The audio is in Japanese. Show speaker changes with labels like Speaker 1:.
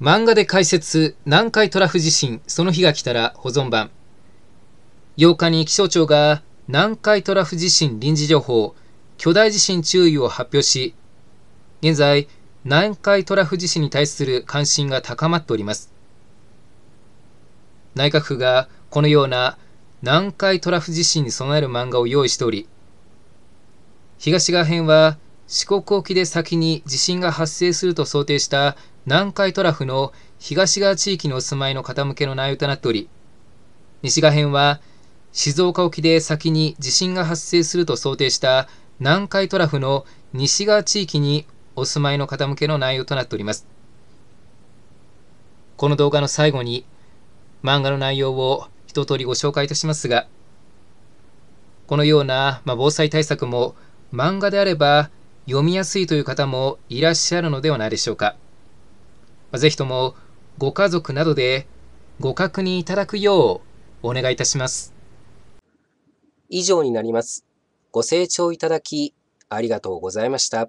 Speaker 1: 漫画で解説南海トラフ地震その日が来たら保存版8日に気象庁が南海トラフ地震臨時情報巨大地震注意を発表し現在南海トラフ地震に対する関心が高まっております内閣府がこのような南海トラフ地震に備える漫画を用意しており東側編は四国沖で先に地震が発生すると想定した南海トラフの東側地域にお住まいの方向けの内容となっており、西側編は静岡沖で先に地震が発生すると想定した南海トラフの西側地域にお住まいの方向けの内容となっております。この動画の最後に漫画の内容を一通りご紹介いたしますが、このような、ま防災対策も漫画であれば読みやすいという方もいらっしゃるのではないでしょうか。ぜひともご家族などでご確認いただくようお願いいたします。
Speaker 2: 以上になります。ご清聴いただきありがとうございました。